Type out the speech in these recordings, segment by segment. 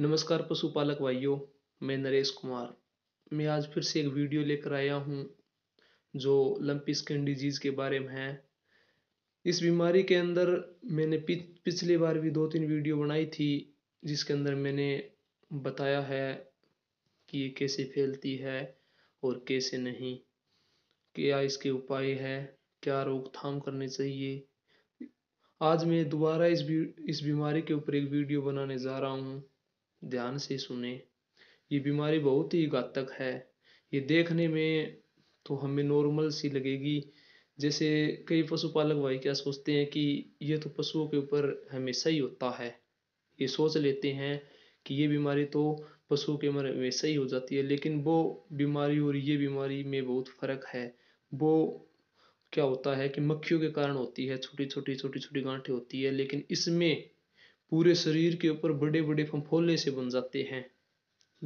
नमस्कार पशुपालक भाइयों मैं नरेश कुमार मैं आज फिर से एक वीडियो लेकर आया हूँ जो लंपी स्किन डिजीज़ के बारे में है इस बीमारी के अंदर मैंने पिछली बार भी दो तीन वीडियो बनाई थी जिसके अंदर मैंने बताया है कि ये कैसे फैलती है और कैसे नहीं क्या इसके उपाय है क्या रोकथाम करनी चाहिए आज मैं दोबारा इस इस बीमारी के ऊपर एक वीडियो बनाने जा रहा हूँ ध्यान से सुने ये बीमारी बहुत ही घातक है ये देखने में तो हमें नॉर्मल सी लगेगी जैसे कई पशुपालक भाई क्या सोचते हैं कि ये तो पशुओं के ऊपर हमेशा ही होता है ये सोच लेते हैं कि ये बीमारी तो पशुओं के मर हमेशा ही हो जाती है लेकिन वो बीमारी और ये बीमारी में बहुत फ़र्क है वो क्या होता है कि मक्खियों के कारण होती है छोटी छोटी छोटी छोटी गांठें होती है लेकिन इसमें पूरे शरीर के ऊपर बड़े बड़े फंफोले से बन जाते हैं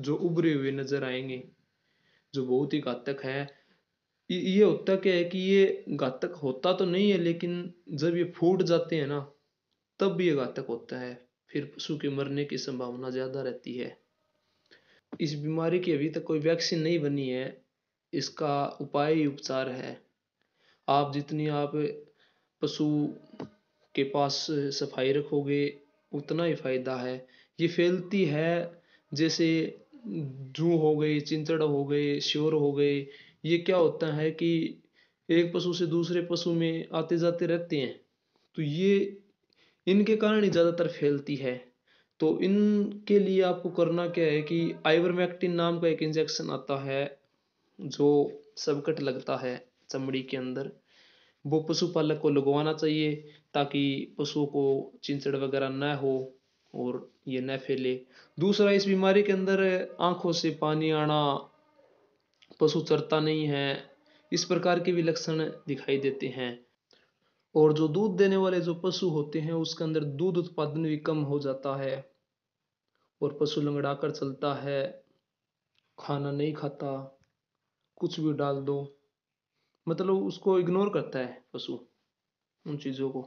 जो उभरे हुए नजर आएंगे जो बहुत ही घातक है ये होता क्या है कि ये घातक होता तो नहीं है लेकिन जब ये फूट जाते हैं ना तब भी ये घातक होता है फिर पशु के मरने की संभावना ज़्यादा रहती है इस बीमारी की अभी तक कोई वैक्सीन नहीं बनी है इसका उपाय उपचार है आप जितनी आप पशु के पास सफाई रखोगे उतना ही फायदा है ये फैलती है जैसे जू हो गई चिंचड़ हो गए श्योर हो गए ये क्या होता है कि एक पशु से दूसरे पशु में आते जाते रहते हैं तो ये इनके कारण ही ज़्यादातर फैलती है तो इनके लिए आपको करना क्या है कि आइवरमैक्टिन नाम का एक इंजेक्शन आता है जो सबकट लगता है चमड़ी के अंदर वो पशुपालक को लगवाना चाहिए ताकि पशुओं को चिंचड़ वगैरह न हो और ये न फैले दूसरा इस बीमारी के अंदर आंखों से पानी आना पशु चरता नहीं है इस प्रकार के भी लक्षण दिखाई देते हैं और जो दूध देने वाले जो पशु होते हैं उसके अंदर दूध उत्पादन भी कम हो जाता है और पशु लंगड़ा कर चलता है खाना नहीं खाता कुछ भी डाल दो मतलब उसको इग्नोर करता है पशु उन चीज़ों को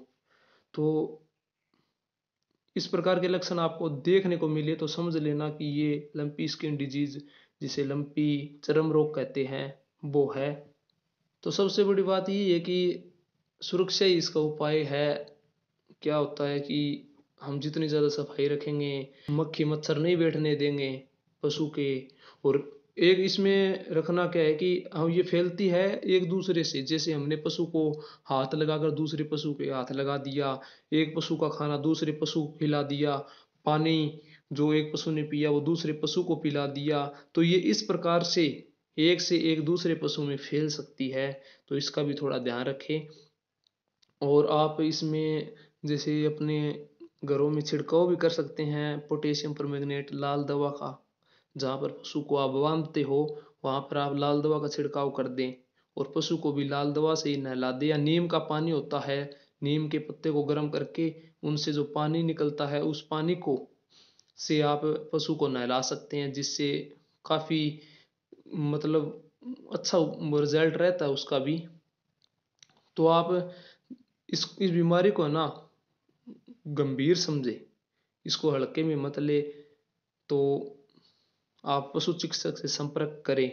तो इस प्रकार के लक्षण आपको देखने को मिले तो समझ लेना कि ये लंपी स्किन डिजीज़ जिसे लंपी चरम रोग कहते हैं वो है तो सबसे बड़ी बात ये है कि सुरक्षा ही इसका उपाय है क्या होता है कि हम जितनी ज़्यादा सफाई रखेंगे मक्खी मच्छर नहीं बैठने देंगे पशु के और एक इसमें रखना क्या है कि हम ये फैलती है एक दूसरे से जैसे हमने पशु को हाथ लगाकर दूसरे पशु के हाथ लगा दिया एक पशु का खाना दूसरे पशु को खिला दिया पानी जो एक पशु ने पिया वो दूसरे पशु को पिला दिया तो ये इस प्रकार से एक से एक दूसरे पशु में फैल सकती है तो इसका भी थोड़ा ध्यान रखें और आप इसमें जैसे अपने घरों में छिड़काव भी कर सकते हैं पोटेशियम परमैग्नेट लाल दवा का जहाँ पर पशु को आप बांधते हो वहाँ पर आप लाल दवा का छिड़काव कर दें और पशु को भी लाल दवा से ही नहला दें या नीम का पानी होता है नीम के पत्ते को गर्म करके उनसे जो पानी निकलता है उस पानी को से आप पशु को नहला सकते हैं जिससे काफ़ी मतलब अच्छा रिजल्ट रहता है उसका भी तो आप इस इस बीमारी को ना गंभीर समझे इसको हल्के में मत ले तो आप पशु चिकित्सक से संपर्क करें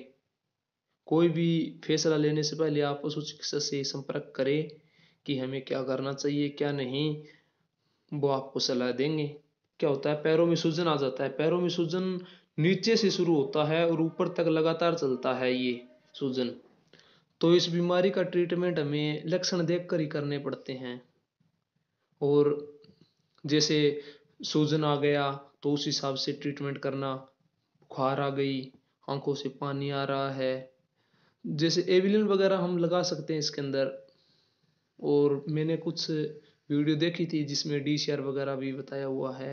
कोई भी फैसला लेने से पहले आप पशु चिकित्सक से संपर्क करें कि हमें क्या करना चाहिए क्या नहीं वो आपको सलाह देंगे क्या होता है पैरों में सूजन आ जाता है पैरों में सूजन नीचे से शुरू होता है और ऊपर तक लगातार चलता है ये सूजन तो इस बीमारी का ट्रीटमेंट हमें लक्षण देख कर ही करने पड़ते हैं और जैसे सूजन आ गया तो उस हिसाब से ट्रीटमेंट करना ख्वार आ गई आंखों से पानी आ रहा है जैसे एविलिन वगैरह हम लगा सकते हैं इसके अंदर और मैंने कुछ वीडियो देखी थी जिसमें डी वगैरह भी बताया हुआ है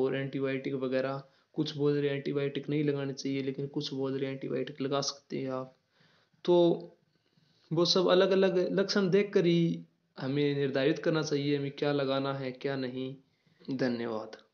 और एंटीबायोटिक वगैरह कुछ बोल रहे एंटीबायोटिक नहीं लगाने चाहिए लेकिन कुछ बोल रहे एंटीबायोटिक लगा सकते हैं आप तो वो सब अलग अलग लक्षण देख कर ही हमें निर्धारित करना चाहिए हमें क्या लगाना है क्या नहीं धन्यवाद